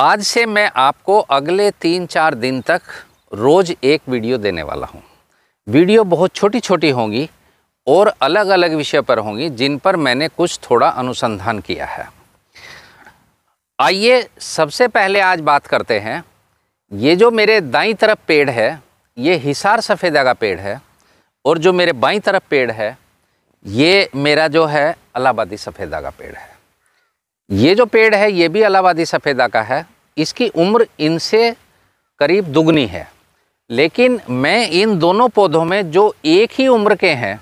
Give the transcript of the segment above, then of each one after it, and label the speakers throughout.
Speaker 1: आज से मैं आपको अगले तीन चार दिन तक रोज़ एक वीडियो देने वाला हूँ वीडियो बहुत छोटी छोटी होंगी और अलग अलग विषय पर होंगी जिन पर मैंने कुछ थोड़ा अनुसंधान किया है आइए सबसे पहले आज बात करते हैं ये जो मेरे दाई तरफ पेड़ है ये हिसार सफ़ेदा का पेड़ है और जो मेरे बाई तरफ पेड़ है ये मेरा जो है अलाहाबादी सफ़ेदा का पेड़ है ये जो पेड़ है ये भी अलाबादी सफ़ेदा का है इसकी उम्र इनसे करीब दुगनी है लेकिन मैं इन दोनों पौधों में जो एक ही उम्र के हैं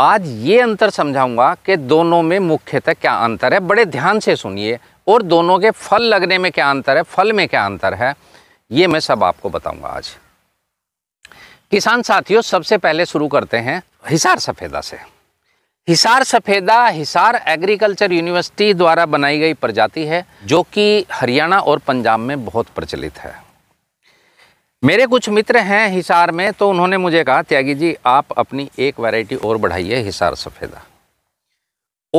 Speaker 1: आज ये अंतर समझाऊंगा कि दोनों में मुख्यतः क्या अंतर है बड़े ध्यान से सुनिए और दोनों के फल लगने में क्या अंतर है फल में क्या अंतर है ये मैं सब आपको बताऊंगा आज किसान साथियों सबसे पहले शुरू करते हैं हिसार सफ़ेदा से हिसार सफ़ेदा हिसार एग्रीकल्चर यूनिवर्सिटी द्वारा बनाई गई प्रजाति है जो कि हरियाणा और पंजाब में बहुत प्रचलित है मेरे कुछ मित्र हैं हिसार में तो उन्होंने मुझे कहा त्यागी जी आप अपनी एक वैरायटी और बढ़ाइए हिसार सफ़ेदा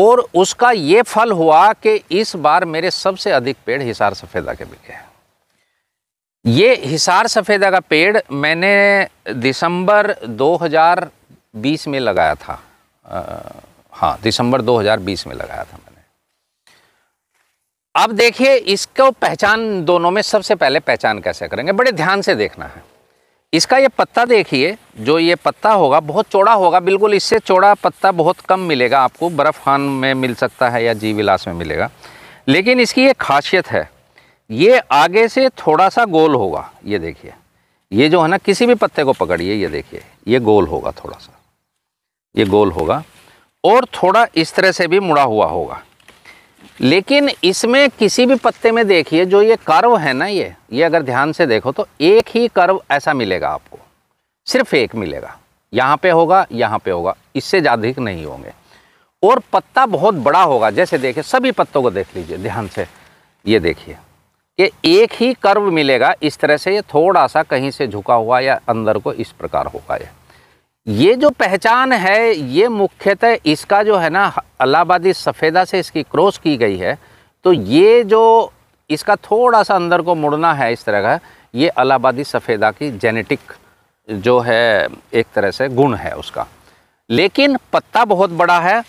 Speaker 1: और उसका ये फल हुआ कि इस बार मेरे सबसे अधिक पेड़ हिसार सफ़ेदा के बिके हैं ये हिसार सफ़ेदा का पेड़ मैंने दिसंबर 2020 में लगाया था हाँ दिसंबर 2020 में लगाया था मैंने अब देखिए इसको पहचान दोनों में सबसे पहले पहचान कैसे करेंगे बड़े ध्यान से देखना है इसका ये पत्ता देखिए जो ये पत्ता होगा बहुत चौड़ा होगा बिल्कुल इससे चौड़ा पत्ता बहुत कम मिलेगा आपको बर्फ़ खान में मिल सकता है या जी विलास में मिलेगा लेकिन इसकी ये खासियत है ये आगे से थोड़ा सा गोल होगा ये देखिए ये जो है ना किसी भी पत्ते को पकड़िए ये देखिए ये गोल होगा थोड़ा सा ये गोल होगा और थोड़ा इस तरह से भी मुड़ा हुआ होगा लेकिन इसमें किसी भी पत्ते में देखिए जो ये कर्व है ना ये ये अगर ध्यान से देखो तो एक ही कर्व ऐसा मिलेगा आपको सिर्फ एक मिलेगा यहाँ पे होगा यहाँ पे होगा इससे ज़्यादा नहीं होंगे और पत्ता बहुत बड़ा होगा जैसे देखिए सभी पत्तों को देख लीजिए ध्यान से ये देखिए कि एक ही कर्व मिलेगा इस तरह से ये थोड़ा सा कहीं से झुका हुआ या अंदर को इस प्रकार होगा ये ये जो पहचान है ये मुख्यतः इसका जो है ना अलाहाबादी सफ़ेदा से इसकी क्रॉस की गई है तो ये जो इसका थोड़ा सा अंदर को मुड़ना है इस तरह का ये अलाहाबादी सफ़ेदा की जेनेटिक जो है एक तरह से गुण है उसका लेकिन पत्ता बहुत बड़ा है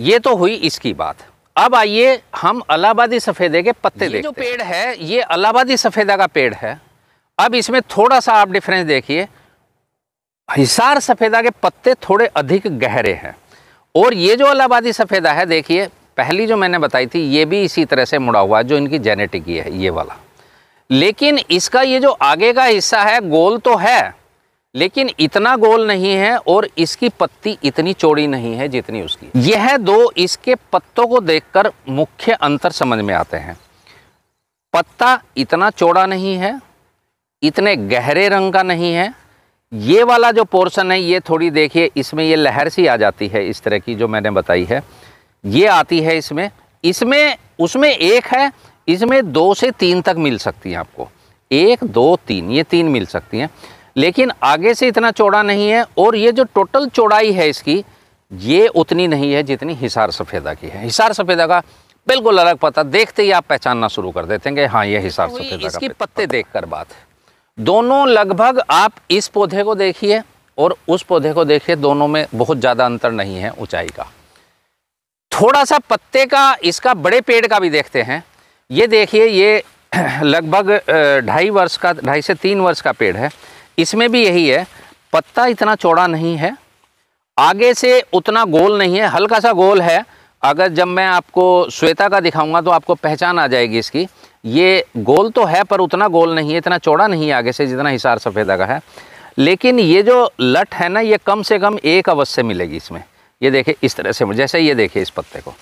Speaker 1: ये तो हुई इसकी बात अब आइए हम अलाहाबादी सफ़ेदे के पत्ते देखते जो पेड़ है ये अलाहाबादी सफ़ेदा का पेड़ है अब इसमें थोड़ा सा आप डिफरेंस देखिए हिसार सफ़ेदा के पत्ते थोड़े अधिक गहरे हैं और ये जो अलाहाबादी सफ़ेदा है देखिए पहली जो मैंने बताई थी ये भी इसी तरह से मुड़ा हुआ है जो इनकी जेनेटिक ये है ये वाला लेकिन इसका ये जो आगे का हिस्सा है गोल तो है लेकिन इतना गोल नहीं है और इसकी पत्ती इतनी चौड़ी नहीं है जितनी उसकी यह दो इसके पत्तों को देखकर मुख्य अंतर समझ में आते हैं पत्ता इतना चौड़ा नहीं है इतने गहरे रंग का नहीं है ये वाला जो पोर्शन है ये थोड़ी देखिए इसमें ये लहर सी आ जाती है इस तरह की जो मैंने बताई है ये आती है इसमें इसमें उसमें एक है इसमें दो से तीन तक मिल सकती हैं आपको एक दो तीन ये तीन मिल सकती हैं लेकिन आगे से इतना चौड़ा नहीं है और ये जो टोटल चौड़ाई है इसकी ये उतनी नहीं है जितनी हिसार सफ़ेदा की है हिसार सफ़ेदा का बिल्कुल अलग पता देखते ही आप पहचानना शुरू कर देते हैं कि हाँ ये हिसार सफ़ेदा इसकी पत्ते देख कर बात है दोनों लगभग आप इस पौधे को देखिए और उस पौधे को देखिए दोनों में बहुत ज़्यादा अंतर नहीं है ऊंचाई का थोड़ा सा पत्ते का इसका बड़े पेड़ का भी देखते हैं ये देखिए ये लगभग ढाई वर्ष का ढाई से तीन वर्ष का पेड़ है इसमें भी यही है पत्ता इतना चौड़ा नहीं है आगे से उतना गोल नहीं है हल्का सा गोल है अगर जब मैं आपको श्वेता का दिखाऊंगा तो आपको पहचान आ जाएगी इसकी ये गोल तो है पर उतना गोल नहीं है इतना चौड़ा नहीं है आगे से जितना हिसार सफ़ेदा का है लेकिन ये जो लट है ना ये कम से कम एक अवश्य मिलेगी इसमें ये देखे इस तरह से जैसे ये देखे इस पत्ते को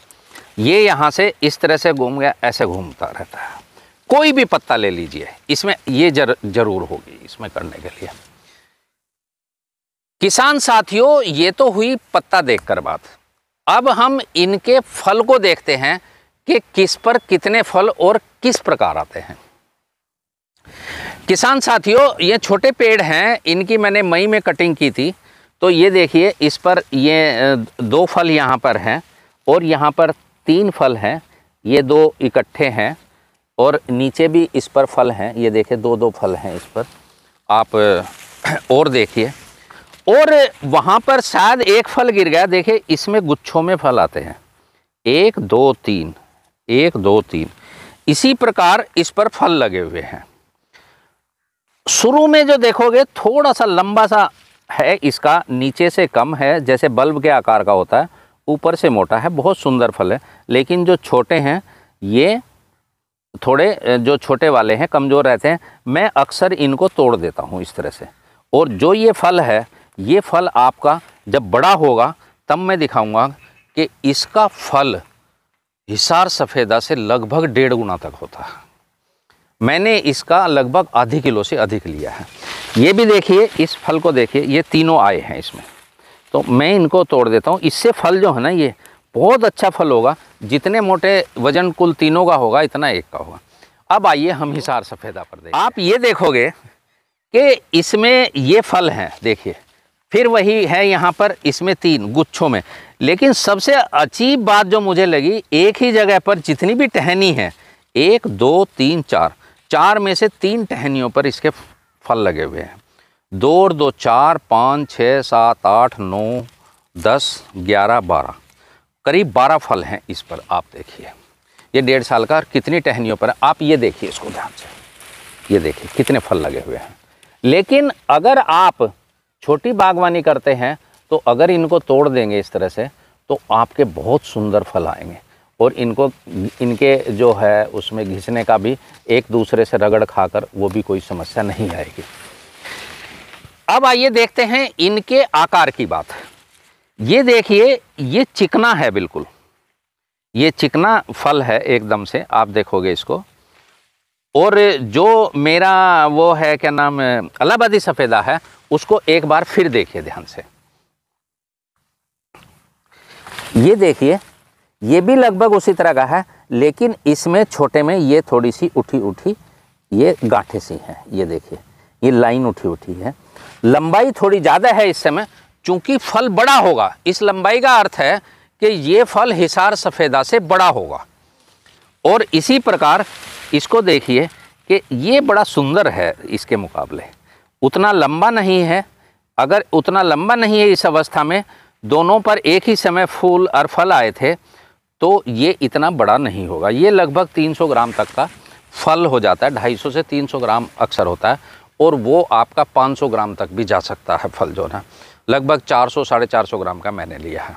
Speaker 1: ये यहाँ से इस तरह से घूम गया ऐसे घूमता रहता है कोई भी पत्ता ले लीजिए इसमें ये जर, जरूर होगी इसमें करने के लिए किसान साथियों ये तो हुई पत्ता देखकर बात अब हम इनके फल को देखते हैं कि किस पर कितने फल और किस प्रकार आते हैं किसान साथियों ये छोटे पेड़ हैं इनकी मैंने मई में कटिंग की थी तो ये देखिए इस पर ये दो फल यहाँ पर हैं और यहाँ पर तीन फल हैं ये दो इकट्ठे हैं और नीचे भी इस पर फल हैं ये देखिए दो दो फल हैं इस पर आप और देखिए और वहाँ पर शायद एक फल गिर गया देखे इसमें गुच्छों में फल आते हैं एक दो तीन एक दो तीन इसी प्रकार इस पर फल लगे हुए हैं शुरू में जो देखोगे थोड़ा सा लंबा सा है इसका नीचे से कम है जैसे बल्ब के आकार का होता है ऊपर से मोटा है बहुत सुंदर फल है लेकिन जो छोटे हैं ये थोड़े जो छोटे वाले हैं कमज़ोर रहते हैं मैं अक्सर इनको तोड़ देता हूँ इस तरह से और जो ये फल है ये फल आपका जब बड़ा होगा तब मैं दिखाऊंगा कि इसका फल हिसार सफ़ेदा से लगभग डेढ़ गुना तक होता है मैंने इसका लगभग आधे किलो से अधिक लिया है ये भी देखिए इस फल को देखिए ये तीनों आए हैं इसमें तो मैं इनको तोड़ देता हूँ इससे फल जो है ना ये बहुत अच्छा फल होगा जितने मोटे वजन कुल तीनों का होगा इतना एक का होगा अब आइए हम हिसार सफ़ेदा पर देखें आप ये देखोगे कि इसमें ये फल हैं देखिए फिर वही है यहाँ पर इसमें तीन गुच्छों में लेकिन सबसे अजीब बात जो मुझे लगी एक ही जगह पर जितनी भी टहनी है एक दो तीन चार चार में से तीन टहनियों पर इसके फल लगे हुए हैं दो और दो चार पाँच छः सात आठ नौ दस ग्यारह बारह करीब बारह फल हैं इस पर आप देखिए ये डेढ़ साल का कितनी टहनियों पर आप ये देखिए इसको ध्यान से ये देखिए कितने फल लगे हुए हैं लेकिन अगर आप छोटी बागवानी करते हैं तो अगर इनको तोड़ देंगे इस तरह से तो आपके बहुत सुंदर फल आएंगे और इनको इनके जो है उसमें घिसने का भी एक दूसरे से रगड़ खाकर वो भी कोई समस्या नहीं आएगी अब आइए देखते हैं इनके आकार की बात ये देखिए ये चिकना है बिल्कुल ये चिकना फल है एकदम से आप देखोगे इसको और जो मेरा वो है क्या नाम अलाबादी सफ़ेदा है उसको एक बार फिर देखिए ध्यान से ये देखिए ये भी लगभग उसी तरह का है लेकिन इसमें छोटे में ये थोड़ी सी उठी उठी ये गांठे सी हैं ये देखिए ये लाइन उठी उठी है लंबाई थोड़ी ज़्यादा है इस समय चूँकि फल बड़ा होगा इस लंबाई का अर्थ है कि ये फल हिसार सफ़ेदा से बड़ा होगा और इसी प्रकार इसको देखिए कि ये बड़ा सुंदर है इसके मुकाबले उतना लंबा नहीं है अगर उतना लंबा नहीं है इस अवस्था में दोनों पर एक ही समय फूल और फल आए थे तो ये इतना बड़ा नहीं होगा ये लगभग 300 ग्राम तक का फल हो जाता है 250 से 300 ग्राम अक्सर होता है और वो आपका 500 ग्राम तक भी जा सकता है फल जो है लगभग 400 साढ़े चार ग्राम का मैंने लिया है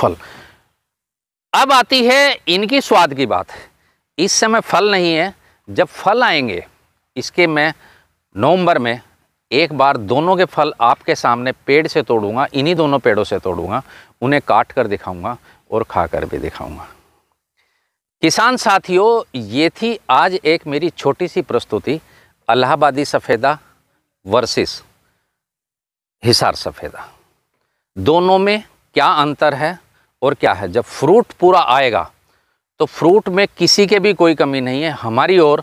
Speaker 1: फल अब आती है इनकी स्वाद की बात इस समय फल नहीं है जब फल आएंगे इसके मैं नवंबर में एक बार दोनों के फल आपके सामने पेड़ से तोड़ूंगा इन्हीं दोनों पेड़ों से तोड़ूंगा उन्हें काट कर दिखाऊंगा और खा कर भी दिखाऊंगा किसान साथियों ये थी आज एक मेरी छोटी सी प्रस्तुति अलाहाबादी सफ़ेदा वर्सेस हिसार सफ़ेदा दोनों में क्या अंतर है और क्या है जब फ्रूट पूरा आएगा तो फ्रूट में किसी के भी कोई कमी नहीं है हमारी ओर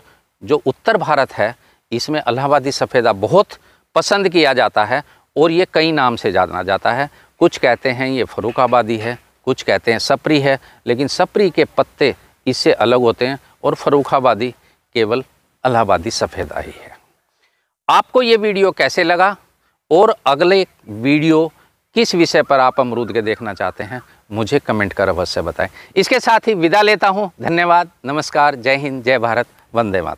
Speaker 1: जो उत्तर भारत है इसमें अलाहाबादी सफ़ेदा बहुत पसंद किया जाता है और ये कई नाम से जाना जाता है कुछ कहते हैं ये फ़रूखाबादी है कुछ कहते हैं सपरी है लेकिन सपरी के पत्ते इससे अलग होते हैं और फ़रूखाबादी केवल अलाहाबादी सफ़ेदा ही है आपको ये वीडियो कैसे लगा और अगले वीडियो किस विषय पर आप अमरूद के देखना चाहते हैं मुझे कमेंट कर अवश्य बताएं इसके साथ ही विदा लेता हूं धन्यवाद नमस्कार जय हिंद जय भारत वंदे मातरम